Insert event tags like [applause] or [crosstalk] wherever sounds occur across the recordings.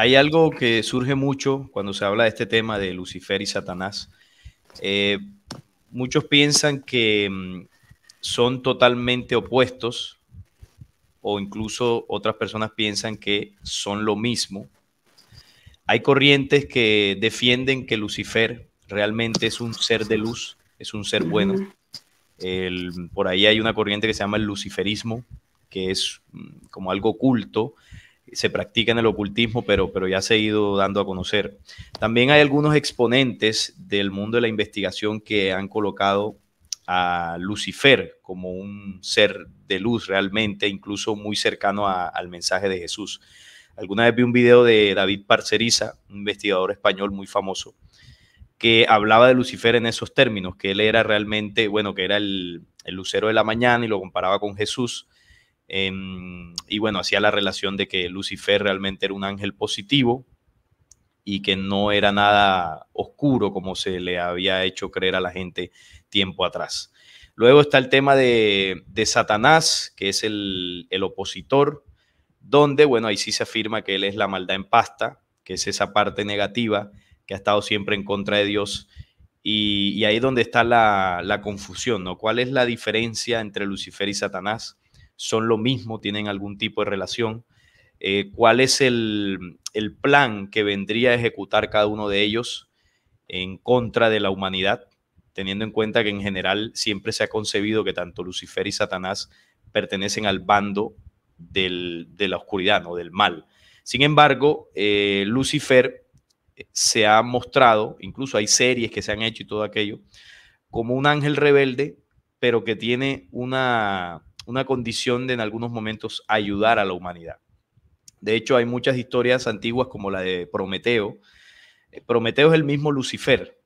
hay algo que surge mucho cuando se habla de este tema de Lucifer y Satanás. Eh, muchos piensan que mm, son totalmente opuestos o incluso otras personas piensan que son lo mismo. Hay corrientes que defienden que Lucifer realmente es un ser de luz, es un ser bueno. por ahí hay una corriente que se llama el luciferismo, que es mm, como algo oculto, se practica en el ocultismo, pero, pero ya se ha ido dando a conocer. También hay algunos exponentes del mundo de la investigación que han colocado a Lucifer como un ser de luz realmente, incluso muy cercano al mensaje de Jesús. Alguna vez vi un video de David Parceriza, un investigador español muy famoso, que hablaba de Lucifer en esos términos, que él era realmente, bueno, que era el, el lucero de la mañana y lo comparaba con Jesús Em, y bueno, hacía la relación de que Lucifer realmente era un ángel positivo y que no era nada oscuro como se le había hecho creer a la gente tiempo atrás. Luego está el tema de, Satanás, que es el, opositor, donde, bueno, ahí sí se afirma que él es la maldad en pasta, que es esa parte negativa que ha estado siempre en contra de Dios. Y, ahí es donde está la, la, confusión, ¿no? ¿Cuál es la diferencia entre Lucifer y Satanás? son lo mismo, tienen algún tipo de relación. Eh, ¿Cuál es el, plan que vendría a ejecutar cada uno de ellos en contra de la humanidad? teniendo en cuenta que en general siempre se ha concebido que tanto Lucifer y Satanás pertenecen al bando de la oscuridad, no del mal. Sin embargo, eh, Lucifer eh, se ha mostrado, incluso hay series que se han hecho y todo aquello, como un ángel rebelde, pero que tiene una, una condición de en algunos momentos ayudar a la humanidad. De hecho, hay muchas historias antiguas como la de Prometeo. Eh, Prometeo es el mismo Lucifer,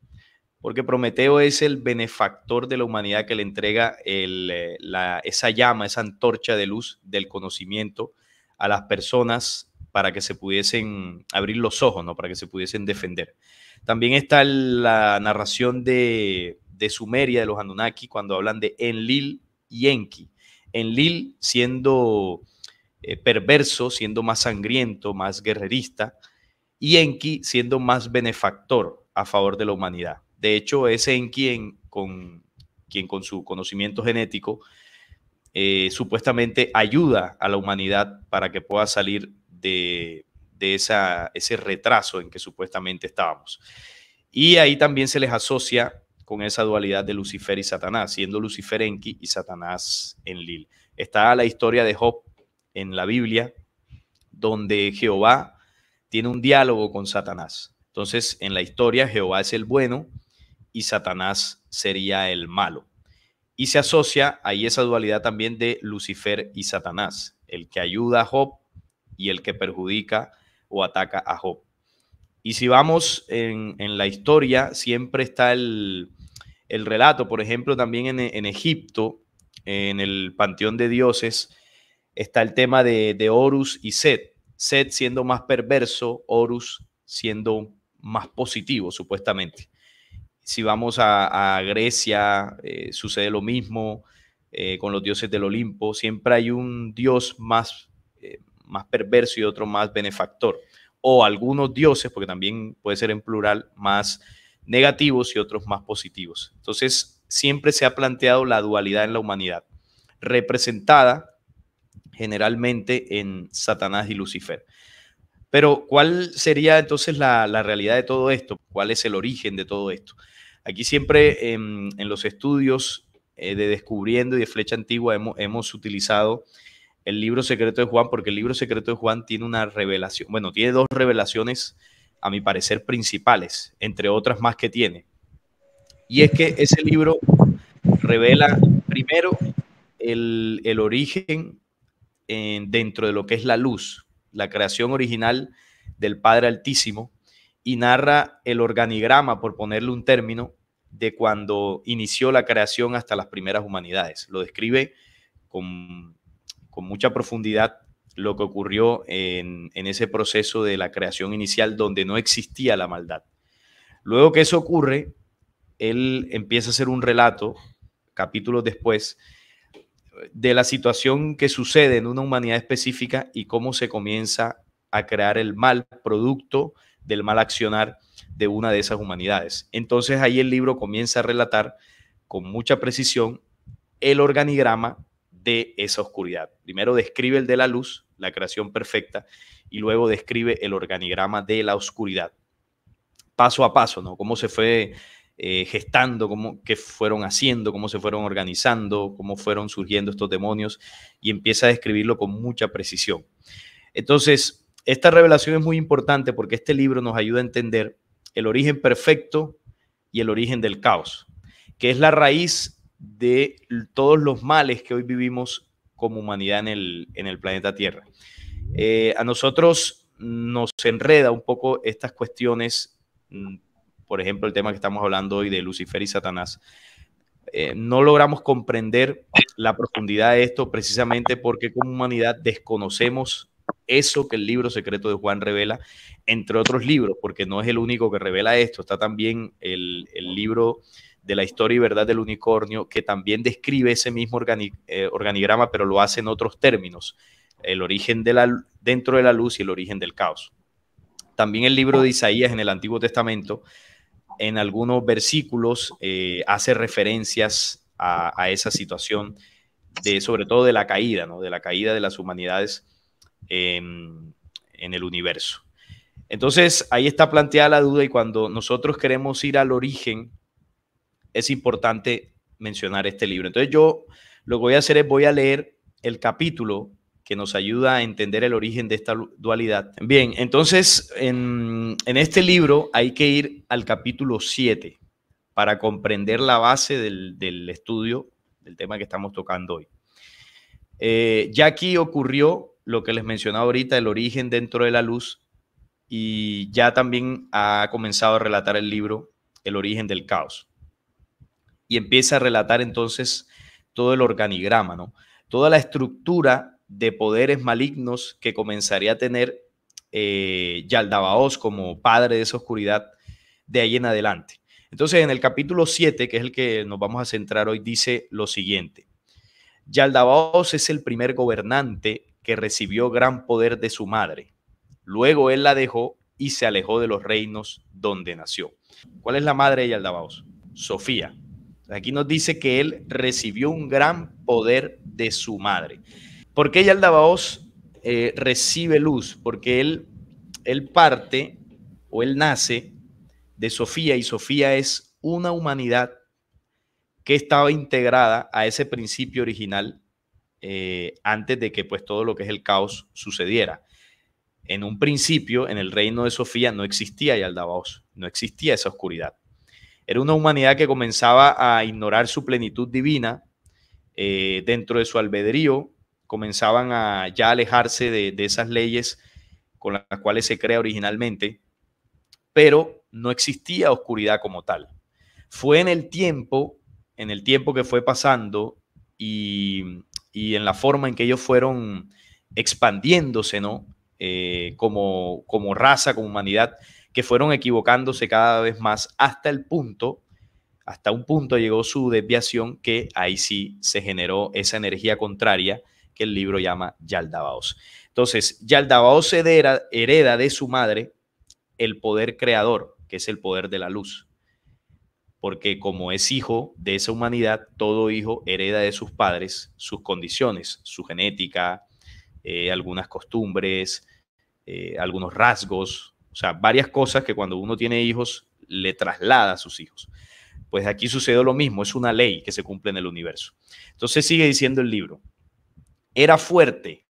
porque Prometeo es el benefactor de la humanidad que le entrega eh, esa llama, esa antorcha de luz del conocimiento a las personas para que se pudiesen abrir los ojos, ¿no? para que se pudiesen defender. También está la narración de, de Sumeria, de los Anunnaki, cuando hablan de Enlil y Enki, en Lil siendo eh, perverso, siendo más sangriento, más guerrerista, y Enki siendo más benefactor a favor de la humanidad. De hecho, es Enki con, quien con su conocimiento genético eh, supuestamente ayuda a la humanidad para que pueda salir de, esa, ese retraso en que supuestamente estábamos. Y ahí también se les asocia con esa dualidad de Lucifer y Satanás, siendo Lucifer Ki y Satanás en Lil. Está la historia de Job en la Biblia, donde Jehová tiene un diálogo con Satanás. Entonces, en la historia, Jehová es el bueno y Satanás sería el malo. Y se asocia ahí esa dualidad también de Lucifer y Satanás, el que ayuda a Job y el que perjudica o ataca a Job. Y si vamos en, la historia, siempre está el, relato, por ejemplo, también en, Egipto, en el Panteón de Dioses, está el tema de, Horus y Set. Set siendo más perverso, Horus siendo más positivo, supuestamente. Si vamos a, Grecia, eh, sucede lo mismo eh, con los dioses del Olimpo. Siempre hay un dios más, eh, más perverso y otro más benefactor o algunos dioses, porque también puede ser en plural, más negativos y otros más positivos. Entonces, siempre se ha planteado la dualidad en la humanidad, representada generalmente en Satanás y Lucifer. Pero, ¿cuál sería entonces la, realidad de todo esto? ¿Cuál es el origen de todo esto? Aquí siempre en, los estudios eh, de Descubriendo y de Flecha Antigua hemos, hemos utilizado el libro secreto de Juan, porque el libro secreto de Juan tiene una revelación, bueno, tiene dos revelaciones, a mi parecer, principales, entre otras más que tiene. Y es que ese libro revela primero el, origen dentro de lo que es la luz, la creación original del Padre Altísimo, y narra el organigrama, por ponerle un término, de cuando inició la creación hasta las primeras humanidades. Lo describe con con mucha profundidad lo que ocurrió en, ese proceso de la creación inicial donde no existía la maldad. Luego que eso ocurre, él empieza a hacer un relato, capítulos después, de la situación que sucede en una humanidad específica y cómo se comienza a crear el mal producto del mal accionar de una de esas humanidades. Entonces ahí el libro comienza a relatar con mucha precisión el organigrama de esa oscuridad. Primero describe el de la luz, la creación perfecta, y luego describe el organigrama de la oscuridad. Paso a paso, ¿no? Cómo se fue eh, gestando, cómo, qué fueron haciendo, cómo se fueron organizando, cómo fueron surgiendo estos demonios, y empieza a describirlo con mucha precisión. Entonces, esta revelación es muy importante porque este libro nos ayuda a entender el origen perfecto y el origen del caos, que es la raíz de todos los males que hoy vivimos como humanidad en el, en el planeta Tierra. Eh, a nosotros nos enreda un poco estas cuestiones, mm, por ejemplo, el tema que estamos hablando hoy de Lucifer y Satanás. Eh, no logramos comprender la profundidad de esto precisamente porque como humanidad desconocemos eso que el libro secreto de Juan revela, entre otros libros, porque no es el único que revela esto, está también el, el libro de la historia y verdad del unicornio, que también describe ese mismo eh, organigrama, pero lo hace en otros términos, el origen dentro de la luz y el origen del caos. También el libro de Isaías en el Antiguo Testamento, en algunos versículos, eh, hace referencias a, esa situación, de, sobre todo de la caída, ¿no? de la caída de las humanidades em, en el universo. Entonces, ahí está planteada la duda y cuando nosotros queremos ir al origen es importante mencionar este libro. Entonces yo lo que voy a hacer es voy a leer el capítulo que nos ayuda a entender el origen de esta dualidad. Bien, entonces en, en este libro hay que ir al capítulo 7 para comprender la base del, del estudio del tema que estamos tocando hoy. Eh, ya aquí ocurrió lo que les mencionaba ahorita, el origen dentro de la luz, y ya también ha comenzado a relatar el libro El origen del caos y empieza a relatar entonces todo el organigrama, ¿no? Toda la estructura de poderes malignos que comenzaría a tener eh, Yaldabaos como padre de esa oscuridad de ahí en adelante. Entonces, en el capítulo 7, que es el que nos vamos a centrar hoy, dice lo siguiente. Yaldabaos es el primer gobernante que recibió gran poder de su madre. Luego él la dejó y se alejó de los reinos donde nació. ¿Cuál es la madre de Yaldabaos? Sofía. Aquí nos dice que él recibió un gran poder de su madre. ¿Por qué Yaldabaos eh, recibe luz? Porque él, parte o él nace de Sofía y Sofía es una humanidad que estaba integrada a ese principio original eh, antes de que pues todo lo que es el caos sucediera. En un principio, en el reino de Sofía no existía Yaldabaos, no existía esa oscuridad. Era una humanidad que comenzaba a ignorar su plenitud divina eh, dentro de su albedrío, comenzaban a ya alejarse de, esas leyes con las cuales se crea originalmente, pero no existía oscuridad como tal. Fue en el tiempo, en el tiempo que fue pasando y, en la forma en que ellos fueron expandiéndose, ¿no? Eh, como, como raza, como humanidad, que fueron equivocándose cada vez más hasta el punto, hasta un punto llegó su desviación que ahí sí se generó esa energía contraria que el libro llama Yaldabaos. Entonces, Yaldabaos hereda, hereda de su madre el poder creador, que es el poder de la luz. Porque como es hijo de esa humanidad, todo hijo hereda de sus padres sus condiciones, su genética, eh, algunas costumbres, eh, algunos rasgos, o sea, varias cosas que cuando uno tiene hijos le traslada a sus hijos. Pues aquí sucede lo mismo, es una ley que se cumple en el universo. Entonces sigue diciendo el libro, era fuerte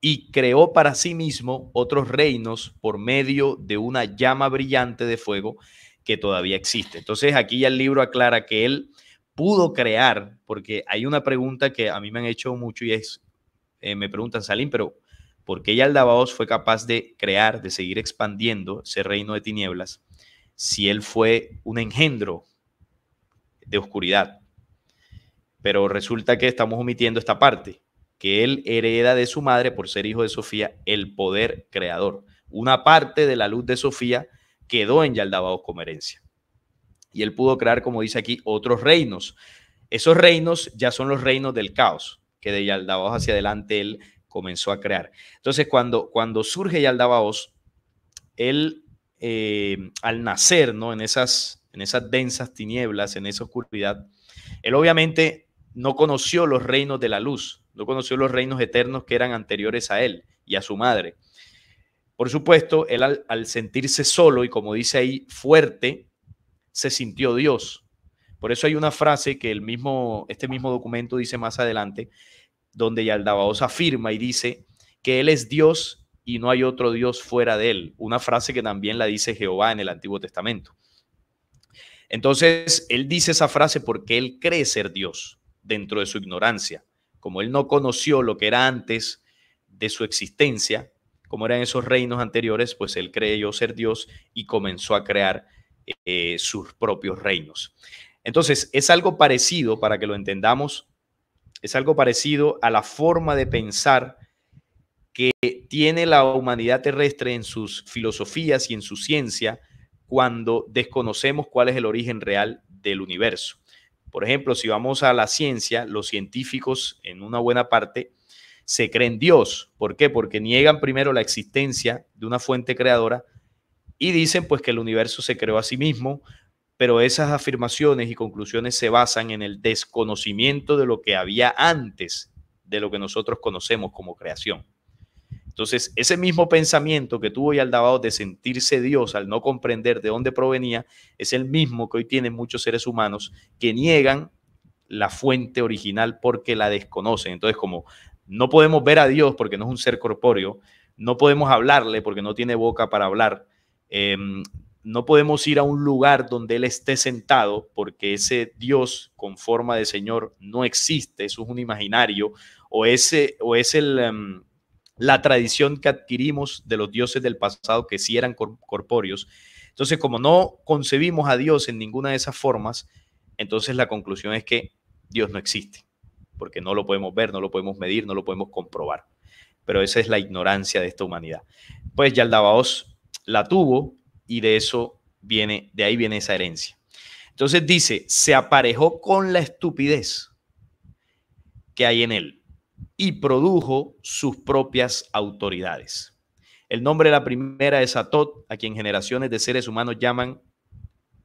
y creó para sí mismo otros reinos por medio de una llama brillante de fuego que todavía existe. Entonces aquí ya el libro aclara que él pudo crear, porque hay una pregunta que a mí me han hecho mucho y es, eh, me preguntan, Salim, pero porque qué Yaldabaos fue capaz de crear, de seguir expandiendo ese reino de tinieblas, si él fue un engendro de oscuridad. Pero resulta que estamos omitiendo esta parte, que él hereda de su madre, por ser hijo de Sofía, el poder creador. Una parte de la luz de Sofía quedó en Yaldabaos como herencia. Y él pudo crear, como dice aquí, otros reinos. Esos reinos ya son los reinos del caos, que de Yaldabaos hacia adelante él comenzó a crear. Entonces, cuando, cuando surge Yaldabaos, él eh, al nacer, ¿no? En esas, en esas densas tinieblas, en esa oscuridad, él obviamente no conoció los reinos de la luz, no conoció los reinos eternos que eran anteriores a él y a su madre. Por supuesto, él al, al, sentirse solo y como dice ahí, fuerte, se sintió Dios. Por eso hay una frase que el mismo, este mismo documento dice más adelante, donde Yaldabaoth afirma y dice que Él es Dios y no hay otro Dios fuera de Él. Una frase que también la dice Jehová en el Antiguo Testamento. Entonces, Él dice esa frase porque Él cree ser Dios dentro de su ignorancia. Como Él no conoció lo que era antes de su existencia, como eran esos reinos anteriores, pues Él creyó ser Dios y comenzó a crear eh, sus propios reinos. Entonces, es algo parecido para que lo entendamos es algo parecido a la forma de pensar que tiene la humanidad terrestre en sus filosofías y en su ciencia cuando desconocemos cuál es el origen real del universo. Por ejemplo, si vamos a la ciencia, los científicos en una buena parte se creen Dios. ¿Por qué? Porque niegan primero la existencia de una fuente creadora y dicen pues que el universo se creó a sí mismo pero esas afirmaciones y conclusiones se basan en el desconocimiento de lo que había antes de lo que nosotros conocemos como creación. Entonces, ese mismo pensamiento que tuvo Yaldabao de sentirse Dios al no comprender de dónde provenía, es el mismo que hoy tienen muchos seres humanos que niegan la fuente original porque la desconocen. Entonces, como no podemos ver a Dios porque no es un ser corpóreo, no podemos hablarle porque no tiene boca para hablar, em, no podemos ir a un lugar donde Él esté sentado, porque ese Dios con forma de Señor no existe, eso es un imaginario, o, ese, o es el, em, la tradición que adquirimos de los dioses del pasado que sí eran corpóreos. Entonces, como no concebimos a Dios en ninguna de esas formas, entonces la conclusión es que Dios no existe, porque no lo podemos ver, no lo podemos medir, no lo podemos comprobar. Pero esa es la ignorancia de esta humanidad. Pues Yaldabaos la tuvo, y de eso viene, de ahí viene esa herencia. Entonces dice, se aparejó con la estupidez que hay en él y produjo sus propias autoridades. El nombre de la primera es Atot, a quien generaciones de seres humanos llaman,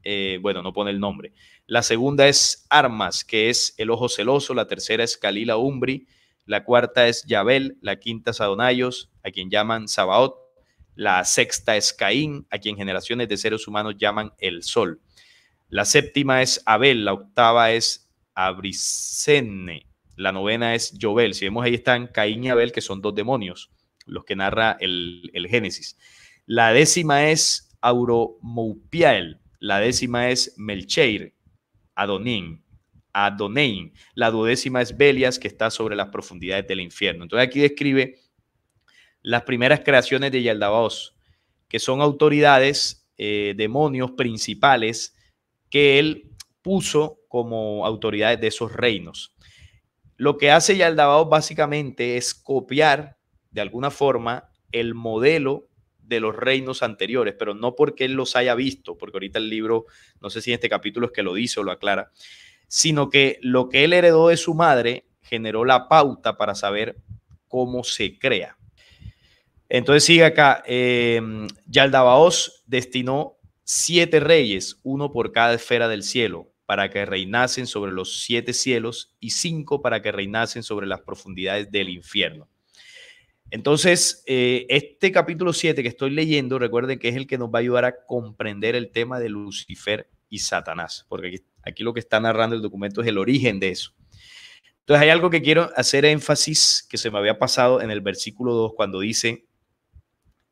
eh, bueno, no pone el nombre. La segunda es Armas, que es el ojo celoso. La tercera es Kalila Umbri. La cuarta es Yabel. La quinta es Adonayos, a quien llaman Sabaot. La sexta es Caín, a quien generaciones de seres humanos llaman el Sol. La séptima es Abel, la octava es Abrisene, la novena es Yobel. Si vemos ahí están Caín y Abel, que son dos demonios, los que narra el, Génesis. La décima es Auromupiel, la décima es Melcheir, Adonín, Adonein. La duodécima es Belias, que está sobre las profundidades del infierno. Entonces aquí describe las primeras creaciones de Yaldabaoth, que son autoridades, eh, demonios principales que él puso como autoridades de esos reinos. Lo que hace Yaldabaoth básicamente es copiar de alguna forma el modelo de los reinos anteriores, pero no porque él los haya visto, porque ahorita el libro, no sé si en este capítulo es que lo dice o lo aclara, sino que lo que él heredó de su madre generó la pauta para saber cómo se crea. Entonces sigue acá, em, Yaldabaos destinó siete reyes, uno por cada esfera del cielo, para que reinasen sobre los siete cielos y cinco para que reinasen sobre las profundidades del infierno. Entonces, eh, este capítulo 7 que estoy leyendo, recuerden que es el que nos va a ayudar a comprender el tema de Lucifer y Satanás, porque aquí, aquí lo que está narrando el documento es el origen de eso. Entonces, hay algo que quiero hacer énfasis que se me había pasado en el versículo 2 cuando dice,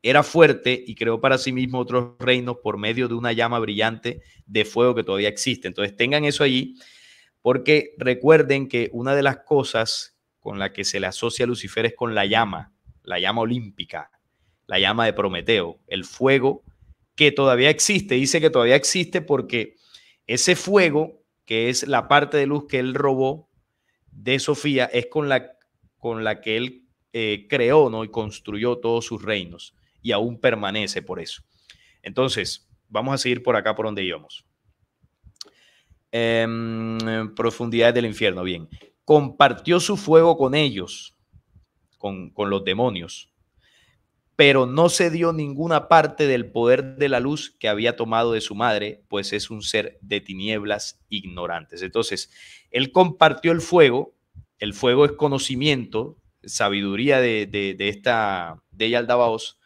era fuerte y creó para sí mismo otros reinos por medio de una llama brillante de fuego que todavía existe. Entonces tengan eso allí, porque recuerden que una de las cosas con la que se le asocia a Lucifer es con la llama, la llama olímpica, la llama de Prometeo, el fuego que todavía existe. Dice que todavía existe porque ese fuego, que es la parte de luz que él robó de Sofía, es con la, con la que él eh, creó ¿no? y construyó todos sus reinos y aún permanece por eso. Entonces, vamos a seguir por acá por donde íbamos. Em, profundidades del infierno, bien. Compartió su fuego con ellos, con, los demonios, pero no se dio ninguna parte del poder de la luz que había tomado de su madre, pues es un ser de tinieblas ignorantes. Entonces, él compartió el fuego, el fuego es conocimiento, sabiduría de, esta, de Yaldabaos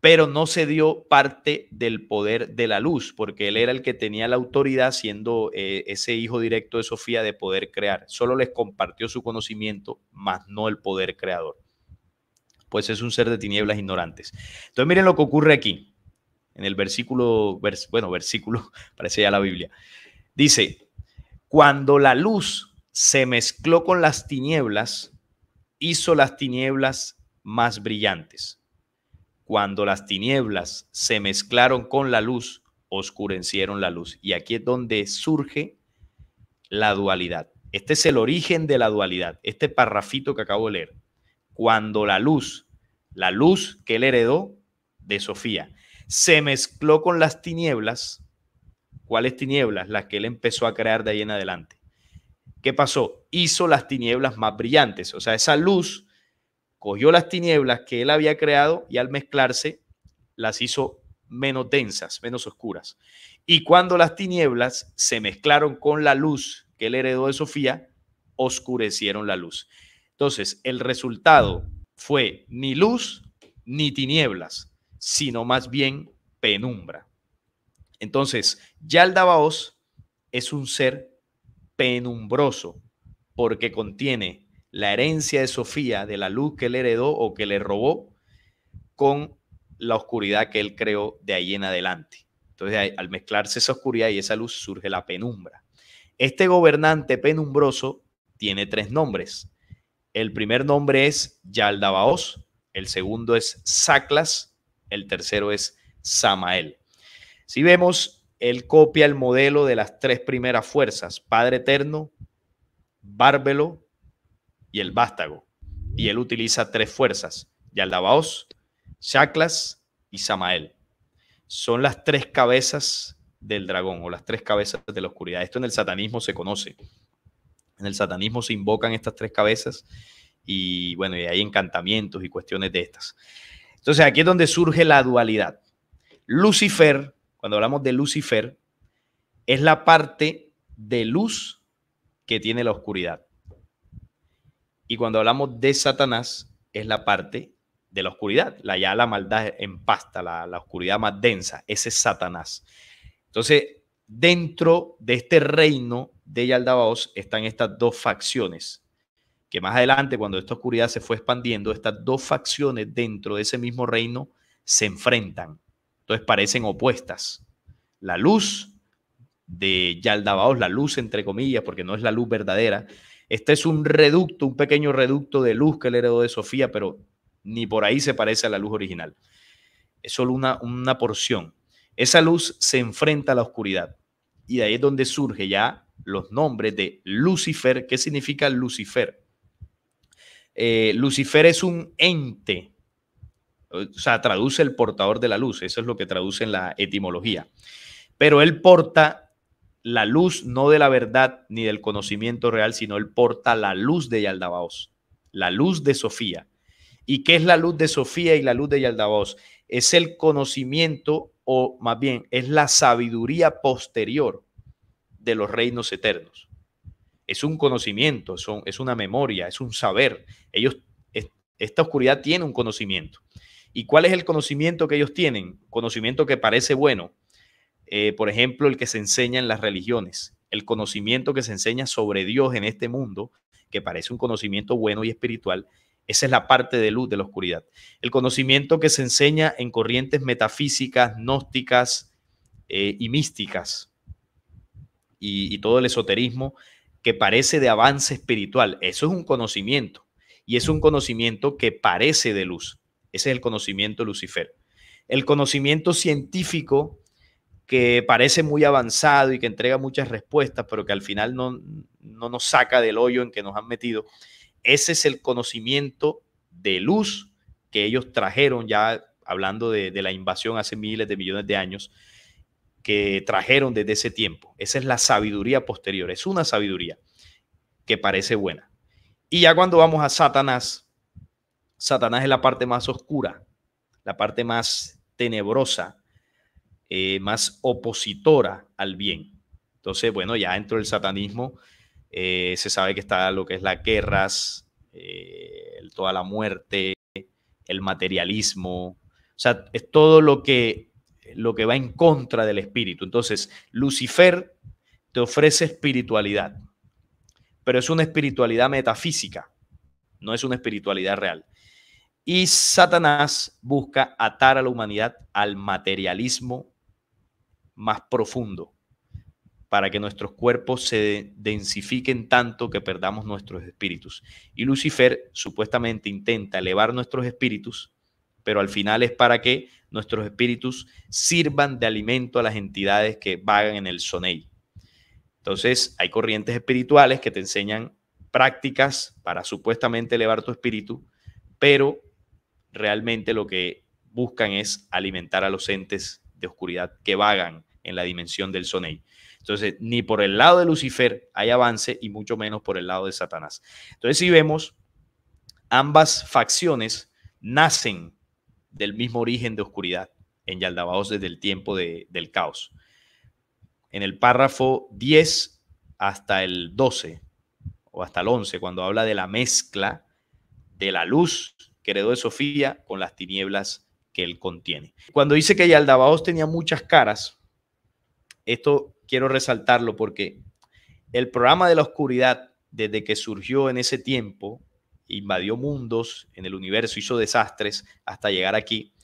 pero no se dio parte del poder de la luz, porque él era el que tenía la autoridad, siendo eh, ese hijo directo de Sofía, de poder crear. Solo les compartió su conocimiento, más no el poder creador. Pues es un ser de tinieblas ignorantes. Entonces miren lo que ocurre aquí, en el versículo, bueno, versículo, [laughs] parece ya la Biblia. Dice, cuando la luz se mezcló con las tinieblas, hizo las tinieblas más brillantes cuando las tinieblas se mezclaron con la luz, oscurecieron la luz. Y aquí es donde surge la dualidad. Este es el origen de la dualidad, este parrafito que acabo de leer. Cuando la luz, la luz que él heredó de Sofía, se mezcló con las tinieblas, ¿cuáles tinieblas? Las que él empezó a crear de ahí en adelante. ¿Qué pasó? Hizo las tinieblas más brillantes, o sea, esa luz cogió las tinieblas que él había creado y al mezclarse las hizo menos densas, menos oscuras. Y cuando las tinieblas se mezclaron con la luz que él heredó de Sofía, oscurecieron la luz. Entonces, el resultado fue ni luz ni tinieblas, sino más bien penumbra. Entonces, Yaldabaoth es un ser penumbroso porque contiene la herencia de Sofía, de la luz que él heredó o que le robó, con la oscuridad que él creó de ahí en adelante. Entonces, al mezclarse esa oscuridad y esa luz surge la penumbra. Este gobernante penumbroso tiene tres nombres. El primer nombre es Yaldabaos. el segundo es Saclas, el tercero es Samael. Si vemos, él copia el modelo de las tres primeras fuerzas, Padre Eterno, Bárbelo y el vástago, y él utiliza tres fuerzas, Yaldabaos, Shaklas y Samael. Son las tres cabezas del dragón o las tres cabezas de la oscuridad. Esto en el satanismo se conoce. En el satanismo se invocan estas tres cabezas y bueno, y hay encantamientos y cuestiones de estas. Entonces aquí es donde surge la dualidad. Lucifer, cuando hablamos de Lucifer, es la parte de luz que tiene la oscuridad. Y cuando hablamos de Satanás, es la parte de la oscuridad, la ya la maldad en pasta, la, oscuridad más densa, ese es Satanás. Entonces, dentro de este reino de Yaldabaos están estas dos facciones, que más adelante, cuando esta oscuridad se fue expandiendo, estas dos facciones dentro de ese mismo reino se enfrentan. Entonces parecen opuestas. La luz de Yaldabaos, la luz entre comillas, porque no es la luz verdadera, este es un reducto, un pequeño reducto de luz que el heredó de Sofía, pero ni por ahí se parece a la luz original. Es solo una, una porción. Esa luz se enfrenta a la oscuridad. Y de ahí es donde surge ya los nombres de Lucifer. ¿Qué significa Lucifer? Eh, Lucifer es un ente, o sea, traduce el portador de la luz, eso es lo que traduce en la etimología. Pero él porta la luz no de la verdad ni del conocimiento real, sino él porta la luz de Yaldabaos, la luz de Sofía. ¿Y qué es la luz de Sofía y la luz de Yaldabaos? Es el conocimiento, o más bien, es la sabiduría posterior de los reinos eternos. Es un conocimiento, son, es una memoria, es un saber. Ellos, esta oscuridad tiene un conocimiento. ¿Y cuál es el conocimiento que ellos tienen? Conocimiento que parece bueno, eh, por ejemplo, el que se enseña en las religiones, el conocimiento que se enseña sobre Dios en este mundo, que parece un conocimiento bueno y espiritual, esa es la parte de luz de la oscuridad. El conocimiento que se enseña en corrientes metafísicas, gnósticas eh, y místicas, y, y todo el esoterismo que parece de avance espiritual, eso es un conocimiento, y es un conocimiento que parece de luz. Ese es el conocimiento Lucifer. El conocimiento científico que parece muy avanzado y que entrega muchas respuestas, pero que al final no, nos saca del hoyo en que nos han metido. Ese es el conocimiento de luz que ellos trajeron, ya hablando de, de la invasión hace miles de millones de años, que trajeron desde ese tiempo. Esa es la sabiduría posterior, es una sabiduría que parece buena. Y ya cuando vamos a Satanás, Satanás es la parte más oscura, la parte más tenebrosa, eh, más opositora al bien. Entonces, bueno, ya dentro del satanismo eh, se sabe que está lo que es las guerras, eh, toda la muerte, el materialismo, o sea, es todo lo que, lo que va en contra del espíritu. Entonces, Lucifer te ofrece espiritualidad, pero es una espiritualidad metafísica, no es una espiritualidad real. Y Satanás busca atar a la humanidad al materialismo más profundo para que nuestros cuerpos se densifiquen tanto que perdamos nuestros espíritus. Y Lucifer supuestamente intenta elevar nuestros espíritus, pero al final es para que nuestros espíritus sirvan de alimento a las entidades que vagan en el Sonei. Entonces, hay corrientes espirituales que te enseñan prácticas para supuestamente elevar tu espíritu, pero realmente lo que buscan es alimentar a los entes de oscuridad que vagan en la dimensión del Sonei. Entonces, ni por el lado de Lucifer hay avance y mucho menos por el lado de Satanás. Entonces, si vemos, ambas facciones nacen del mismo origen de oscuridad en Yaldabaos desde el tiempo del caos. En el párrafo 10 hasta el 12 o hasta el 11, cuando habla de la mezcla de la luz que heredó de Sofía con las tinieblas que él contiene. Cuando dice que Yaldabaos tenía muchas caras, esto quiero resaltarlo porque el programa de la oscuridad, desde que surgió en ese tiempo, invadió mundos en el universo, hizo desastres hasta llegar aquí,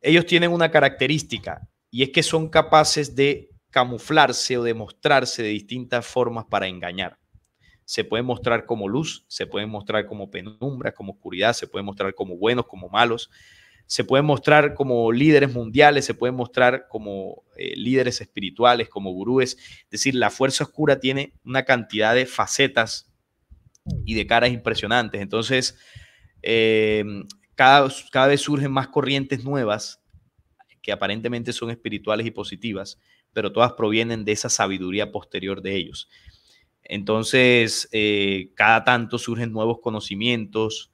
ellos tienen una característica y es que son capaces de camuflarse o de mostrarse de distintas formas para engañar. Se pueden mostrar como luz, se pueden mostrar como penumbra, como oscuridad, se pueden mostrar como buenos, como malos, se pueden mostrar como líderes mundiales, se pueden mostrar como eh, líderes espirituales, como gurúes. Es decir, la fuerza oscura tiene una cantidad de facetas y de caras impresionantes. Entonces, eh, cada, cada vez surgen más corrientes nuevas que aparentemente son espirituales y positivas, pero todas provienen de esa sabiduría posterior de ellos. Entonces, eh, cada tanto surgen nuevos conocimientos,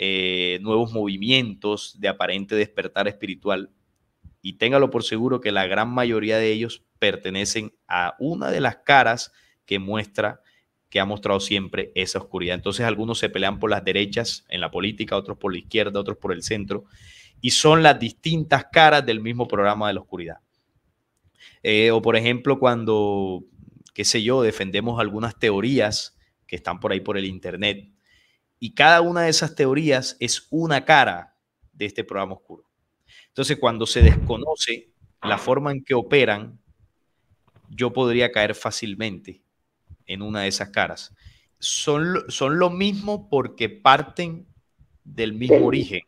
eh, nuevos movimientos de aparente despertar espiritual. Y téngalo por seguro que la gran mayoría de ellos pertenecen a una de las caras que muestra, que ha mostrado siempre esa oscuridad. Entonces algunos se pelean por las derechas en la política, otros por la izquierda, otros por el centro, y son las distintas caras del mismo programa de la oscuridad. Eh, o por ejemplo, cuando, qué sé yo, defendemos algunas teorías que están por ahí por el Internet, y cada una de esas teorías es una cara de este programa oscuro. Entonces, cuando se desconoce la forma en que operan, yo podría caer fácilmente en una de esas caras. Son, son lo mismo porque parten del mismo origen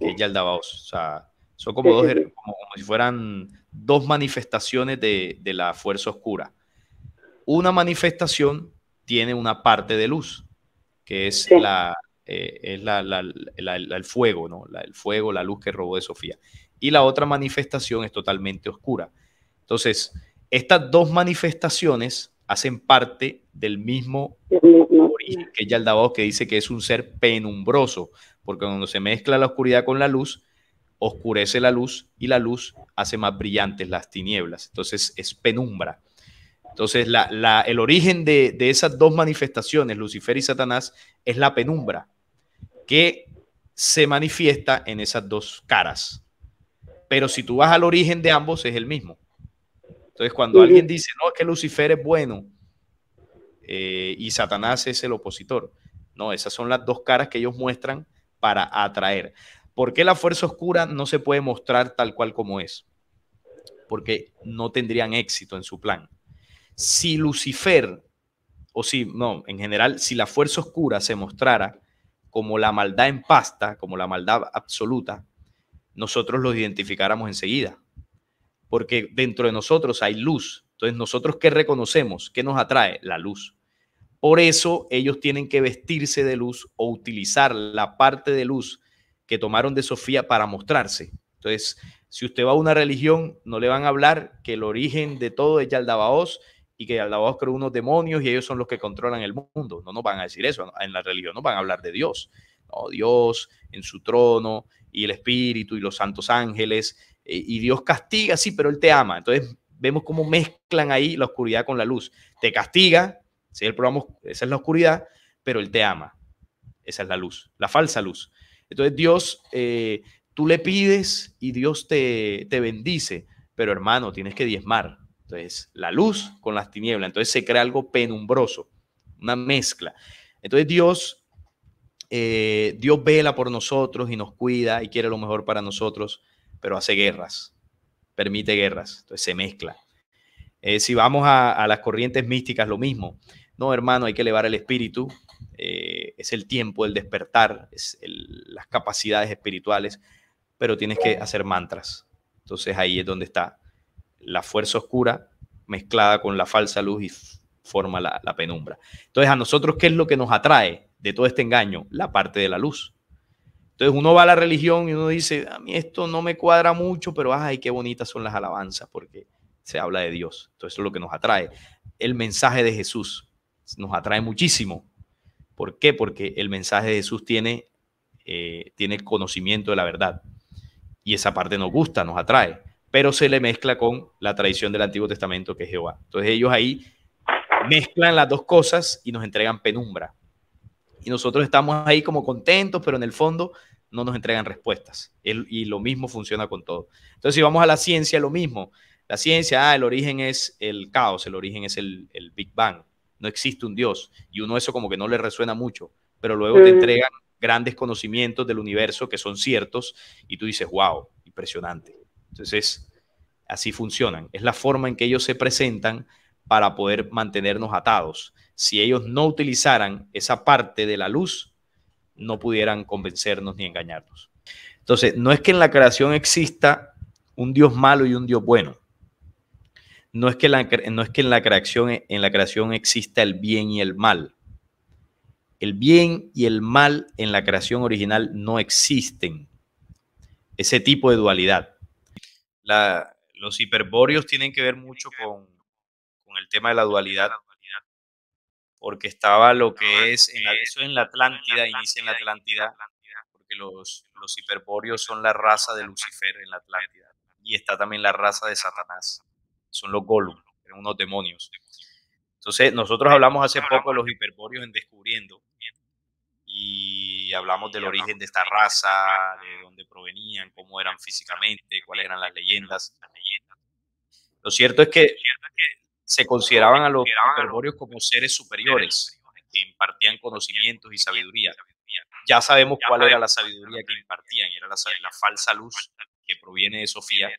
que Yaldabaoth. O sea, son como, dos, si fueran dos manifestaciones de, de la fuerza oscura. Una manifestación tiene una parte de luz que es, la, eh, es el fuego, ¿no? el fuego, la luz que robó de Sofía. Y la otra manifestación es totalmente oscura. Entonces, estas dos manifestaciones hacen parte del mismo origen que Yaldabaoth, que dice que es un ser penumbroso, porque cuando se mezcla la oscuridad con la luz, oscurece la luz y la luz hace más brillantes las tinieblas. Entonces es penumbra. Entonces, el origen de, esas dos manifestaciones, Lucifer y Satanás, es la penumbra que se manifiesta en esas dos caras. Pero si tú vas al origen de ambos, es el mismo. Entonces, cuando alguien dice, no, que Lucifer es bueno eh, y Satanás es el opositor, no, esas son las dos caras que ellos muestran para atraer. ¿Por qué la fuerza oscura no se puede mostrar tal cual como es? Porque no tendrían éxito en su plan si Lucifer, o si, no, en general, si la fuerza oscura se mostrara como la maldad en pasta, como la maldad absoluta, nosotros los identificáramos enseguida. Porque dentro de nosotros hay luz. Entonces, nosotros qué reconocemos, qué nos atrae la luz. Por eso ellos tienen que vestirse de luz o utilizar la parte de luz que tomaron de Sofía para mostrarse. Entonces, si usted va a una religión, no le van a hablar que el origen de todo es Yaldabaoth, y que al lado creo unos demonios y ellos son los que controlan el mundo. No nos van a decir eso, en la religión no van a hablar de Dios. No, Dios en su trono y el Espíritu y los santos ángeles eh, y Dios castiga, sí, pero Él te ama. Entonces vemos cómo mezclan ahí la oscuridad con la luz. Te castiga, si el probamos esa es la oscuridad, pero Él te ama. Esa es la luz, la falsa luz. Entonces Dios, eh, tú le pides y Dios te, te bendice, pero hermano, tienes que diezmar, entonces, la luz con las tinieblas. Entonces se crea algo penumbroso, una mezcla. Entonces Dios, eh, Dios vela por nosotros y nos cuida y quiere lo mejor para nosotros, pero hace guerras, permite guerras. Entonces se mezcla. Eh, si vamos a, las corrientes místicas, lo mismo. No, hermano, hay que elevar el espíritu. Eh, es el tiempo, el despertar, es las capacidades espirituales, pero tienes que hacer mantras. Entonces ahí es donde está la fuerza oscura mezclada con la falsa luz y forma la, penumbra. Entonces, a nosotros, ¿qué es lo que nos atrae de todo este engaño? La parte de la luz. Entonces, uno va a la religión y uno dice, a mí esto no me cuadra mucho, pero ay, qué bonitas son las alabanzas, porque se habla de Dios. Entonces, eso es lo que nos atrae. El mensaje de Jesús nos atrae muchísimo. ¿Por qué? Porque el mensaje de Jesús tiene, eh, tiene conocimiento de la verdad. Y esa parte nos gusta, nos atrae pero se le mezcla con la tradición del Antiguo Testamento que es Jehová. Entonces ellos ahí mezclan las dos cosas y nos entregan penumbra. Y nosotros estamos ahí como contentos, pero en el fondo no nos entregan respuestas. y lo mismo funciona con todo. Entonces si vamos a la ciencia, lo mismo. La ciencia, ah, el origen es el caos, el origen es el, el Big Bang. No existe un Dios. Y uno eso como que no le resuena mucho, pero luego te mm. entregan grandes conocimientos del universo que son ciertos y tú dices, wow, impresionante. Entonces, así funcionan. Es la forma en que ellos se presentan para poder mantenernos atados. Si ellos no utilizaran esa parte de la luz, no pudieran convencernos ni engañarnos. Entonces, no es que en la creación exista un Dios malo y un Dios bueno. No es que, no es que en, la creación, en la creación exista el bien y el mal. El bien y el mal en la creación original no existen. Ese tipo de dualidad los hiperbóreos tienen que ver mucho con, el tema de la dualidad, porque estaba lo que es, eh, en la, eso en la Atlántida, inicia en la Atlántida, porque los, hiperbóreos son la raza de Lucifer en la Atlántida, y está también la raza de Satanás, son los Gollum, unos demonios. Entonces, nosotros hablamos hace poco de los hiperbóreos en Descubriendo, y hablamos del origen de esta raza, de dónde provenían, cómo eran físicamente, cuáles eran las leyendas. Lo cierto es que se consideraban a los hiperbóreos como seres superiores que impartían conocimientos y sabiduría. Ya sabemos cuál era la sabiduría que impartían, era la, falsa luz que proviene de Sofía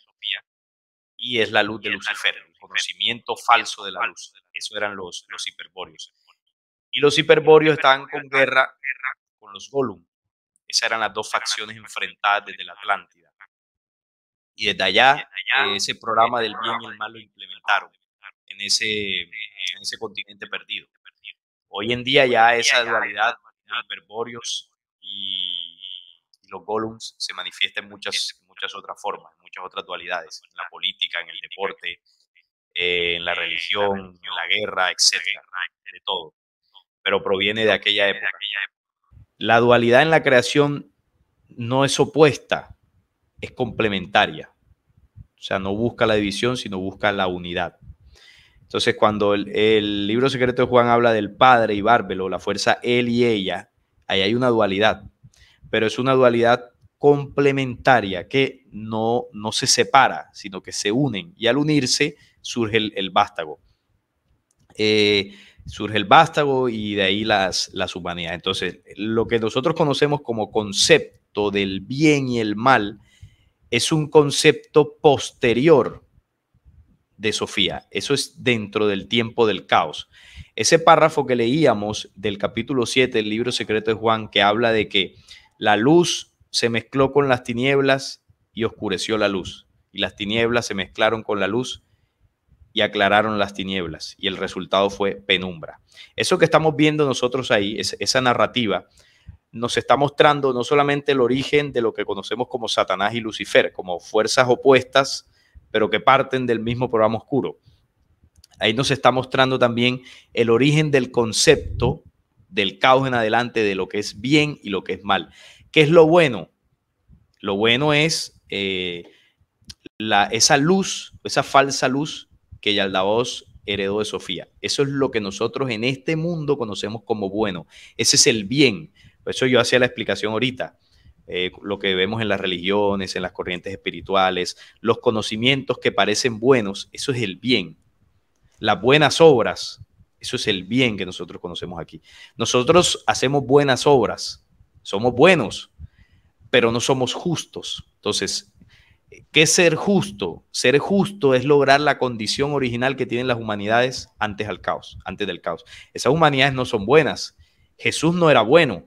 y es la luz de Lucifer, el conocimiento falso de la luz. Eso eran los, los hiperbóreos y los hiperbóreos estaban con guerra con los Gollum. Esas eran las dos facciones enfrentadas desde la Atlántida. Y desde allá, eh, ese programa del bien y el mal lo implementaron en ese, continente perdido. Hoy en día ya esa dualidad, los hiperbóreos y, los Golums se manifiesta en muchas, muchas otras formas, en muchas otras dualidades, en la política, en el deporte, en la religión, en la guerra, etcétera, de todo pero proviene de aquella época. La dualidad en la creación no es opuesta, es complementaria. O sea, no busca la división, sino busca la unidad. Entonces, cuando el, libro secreto de Juan habla del padre y Bárbelo, la fuerza él y ella, ahí hay una dualidad, pero es una dualidad complementaria que no, no se separa, sino que se unen y al unirse surge el, el vástago. Eh, surge el vástago y de ahí las, humanidades. Entonces, lo que nosotros conocemos como concepto del bien y el mal es un concepto posterior de Sofía. Eso es dentro del tiempo del caos. Ese párrafo que leíamos del capítulo 7 del libro secreto de Juan, que habla de que la luz se mezcló con las tinieblas y oscureció la luz, y las tinieblas se mezclaron con la luz y aclararon las tinieblas y el resultado fue penumbra. Eso que estamos viendo nosotros ahí, esa narrativa, nos está mostrando no solamente el origen de lo que conocemos como Satanás y Lucifer, como fuerzas opuestas, pero que parten del mismo programa oscuro. Ahí nos está mostrando también el origen del concepto del caos en adelante, de lo que es bien y lo que es mal. ¿Qué es lo bueno? Lo bueno es eh, la, esa luz, esa falsa luz que voz heredó de Sofía. Eso es lo que nosotros en este mundo conocemos como bueno. Ese es el bien. Por eso yo hacía la explicación ahorita. Eh, lo que vemos en las religiones, en las corrientes espirituales, los conocimientos que parecen buenos, eso es el bien. Las buenas obras, eso es el bien que nosotros conocemos aquí. Nosotros hacemos buenas obras, somos buenos, pero no somos justos. Entonces, ¿Qué ser justo? Ser justo es lograr la condición original que tienen las humanidades antes al caos, antes del caos. Esas humanidades no son buenas. Jesús no era bueno.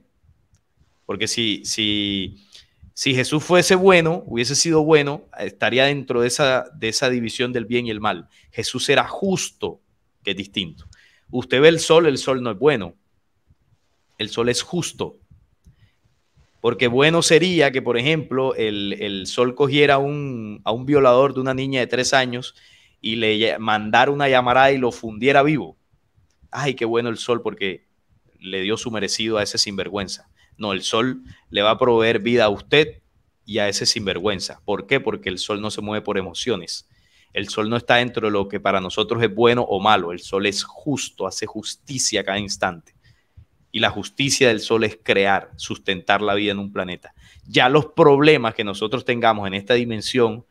Porque si, si, si Jesús fuese bueno, hubiese sido bueno, estaría dentro de esa, de esa división del bien y el mal. Jesús era justo, que es distinto. Usted ve el sol, el sol no es bueno. El sol es justo, porque bueno sería que, por ejemplo, el, sol cogiera un, a un violador de una niña de tres años y le mandara una llamarada y lo fundiera vivo. Ay, qué bueno el sol porque le dio su merecido a ese sinvergüenza. No, el sol le va a proveer vida a usted y a ese sinvergüenza. ¿Por qué? Porque el sol no se mueve por emociones. El sol no está dentro de lo que para nosotros es bueno o malo. El sol es justo, hace justicia cada instante. Y la justicia del sol es crear, sustentar la vida en un planeta. Ya los problemas que nosotros tengamos en esta dimensión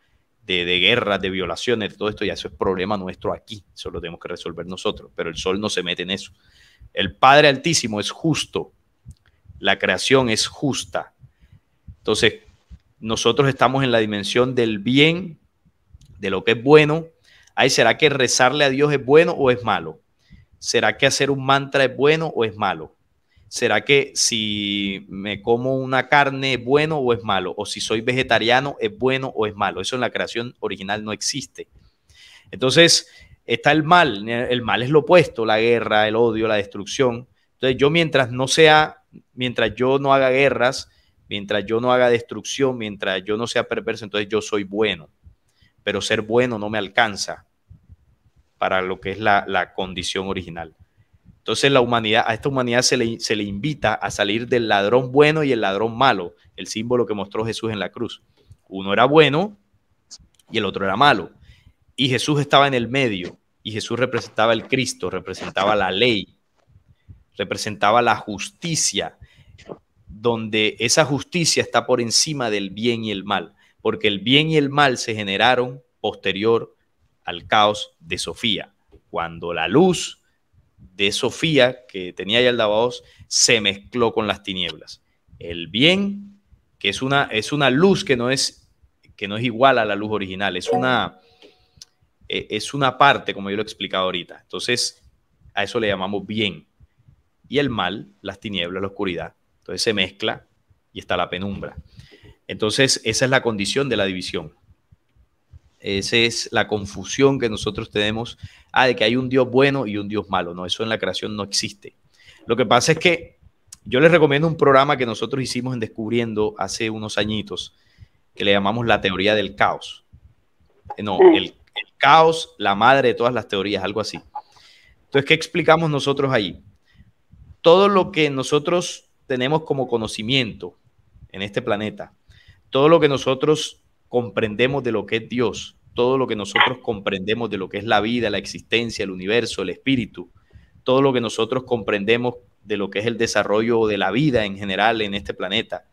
de, guerras, de violaciones, todo esto, ya eso es problema nuestro aquí. Eso lo tenemos que resolver nosotros. Pero el sol no se mete en eso. El Padre Altísimo es justo. La creación es justa. Entonces, nosotros estamos en la dimensión del bien, de lo que es bueno. Ahí ¿será que rezarle a Dios es bueno o es malo? ¿Será que hacer un mantra es bueno o es malo? ¿Será que si me como una carne es bueno o es malo? O si soy vegetariano es bueno o es malo. Eso en la creación original no existe. Entonces está el mal. El mal es lo opuesto, la guerra, el odio, la destrucción. Entonces yo mientras no sea, mientras yo no haga guerras, mientras yo no haga destrucción, mientras yo no sea perverso, entonces yo soy bueno. Pero ser bueno no me alcanza para lo que es la, la condición original. Entonces la humanidad, a esta humanidad se le, se le invita a salir del ladrón bueno y el ladrón malo, el símbolo que mostró Jesús en la cruz. Uno era bueno y el otro era malo. Y Jesús estaba en el medio y Jesús representaba el Cristo, representaba la ley, representaba la justicia, donde esa justicia está por encima del bien y el mal, porque el bien y el mal se generaron posterior al caos de Sofía, cuando la luz de Sofía que tenía ya el Dabaos se mezcló con las tinieblas. El bien, que es una, es una luz que no es, que no es igual a la luz original, es una, e, es una parte, como yo lo he explicado ahorita. Entonces, a eso le llamamos bien. Y el mal, las tinieblas, la oscuridad. Entonces se mezcla y está la penumbra. Entonces, esa es la condición de la división. Esa es la confusión que nosotros tenemos, ah, de que hay un Dios bueno y un Dios malo. No, eso en la creación no existe. Lo que pasa es que yo les recomiendo un programa que nosotros hicimos en Descubriendo hace unos añitos, que le llamamos la teoría del caos. Eh, no, el, el caos, la madre de todas las teorías, algo así. Entonces, ¿qué explicamos nosotros ahí? Todo lo que nosotros tenemos como conocimiento en este planeta, todo lo que nosotros comprendemos de lo que es Dios, todo lo que nosotros comprendemos de lo que es la vida, la existencia, el universo, el espíritu, todo lo que nosotros comprendemos de lo que es el desarrollo de la vida en general en este planeta,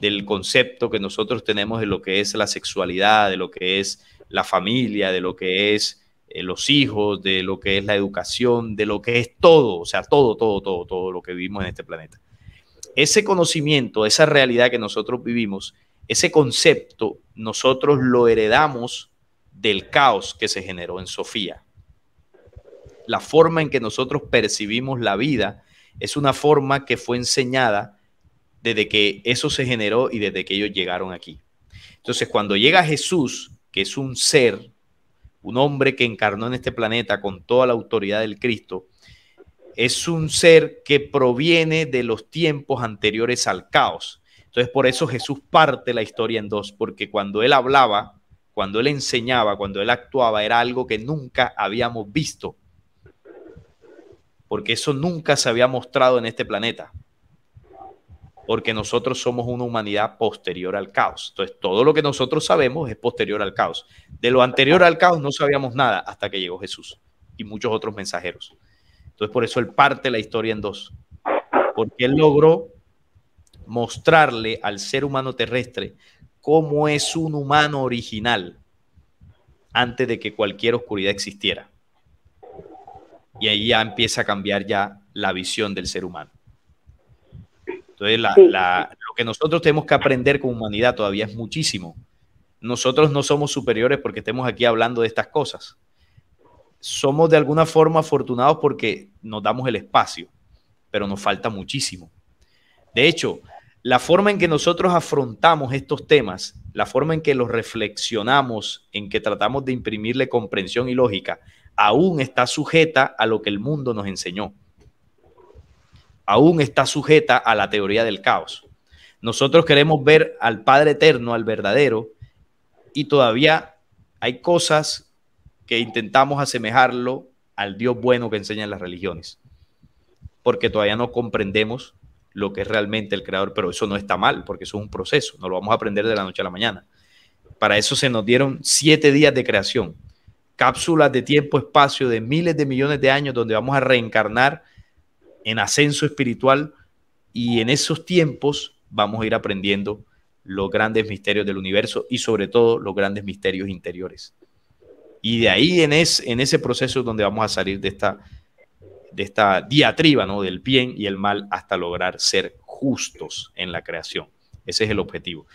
del concepto que nosotros tenemos de lo que es la sexualidad, de lo que es la familia, de lo que es los hijos, de lo que es la educación, de lo que es todo, o sea, todo, todo, todo, todo lo que vivimos en este planeta. Ese conocimiento, esa realidad que nosotros vivimos, ese concepto nosotros lo heredamos del caos que se generó en Sofía. La forma en que nosotros percibimos la vida es una forma que fue enseñada desde que eso se generó y desde que ellos llegaron aquí. Entonces, cuando llega Jesús, que es un ser, un hombre que encarnó en este planeta con toda la autoridad del Cristo, es un ser que proviene de los tiempos anteriores al caos entonces por eso Jesús parte la historia en dos, porque cuando él hablaba, cuando él enseñaba, cuando él actuaba, era algo que nunca habíamos visto, porque eso nunca se había mostrado en este planeta, porque nosotros somos una humanidad posterior al caos. Entonces todo lo que nosotros sabemos es posterior al caos. De lo anterior al caos no sabíamos nada hasta que llegó Jesús y muchos otros mensajeros. Entonces por eso él parte la historia en dos, porque él logró mostrarle al ser humano terrestre cómo es un humano original antes de que cualquier oscuridad existiera. Y ahí ya empieza a cambiar ya la visión del ser humano. Entonces, lo que nosotros tenemos que aprender con humanidad todavía es muchísimo. Nosotros no somos superiores porque estemos aquí hablando de estas cosas. Somos de alguna forma afortunados porque nos damos el espacio, pero nos falta muchísimo. De hecho, la forma en que nosotros afrontamos estos temas, la forma en que los reflexionamos, en que tratamos de imprimirle comprensión y lógica, aún está sujeta a lo que el mundo nos enseñó. Aún está sujeta a la teoría del caos. Nosotros queremos ver al Padre Eterno, al verdadero, y todavía hay cosas que intentamos asemejarlo al Dios bueno que enseñan las religiones, porque todavía no comprendemos lo que es realmente el creador, pero eso no está mal, porque eso es un proceso, no lo vamos a aprender de la noche a la mañana. Para eso se nos dieron siete días de creación, cápsulas de tiempo-espacio de miles de millones de años donde vamos a reencarnar en ascenso espiritual y en esos tiempos vamos a ir aprendiendo los grandes misterios del universo y sobre todo los grandes misterios interiores. Y de ahí en, es, en ese proceso donde vamos a salir de esta de esta diatriba ¿no? del bien y el mal hasta lograr ser justos en la creación. Ese es el objetivo.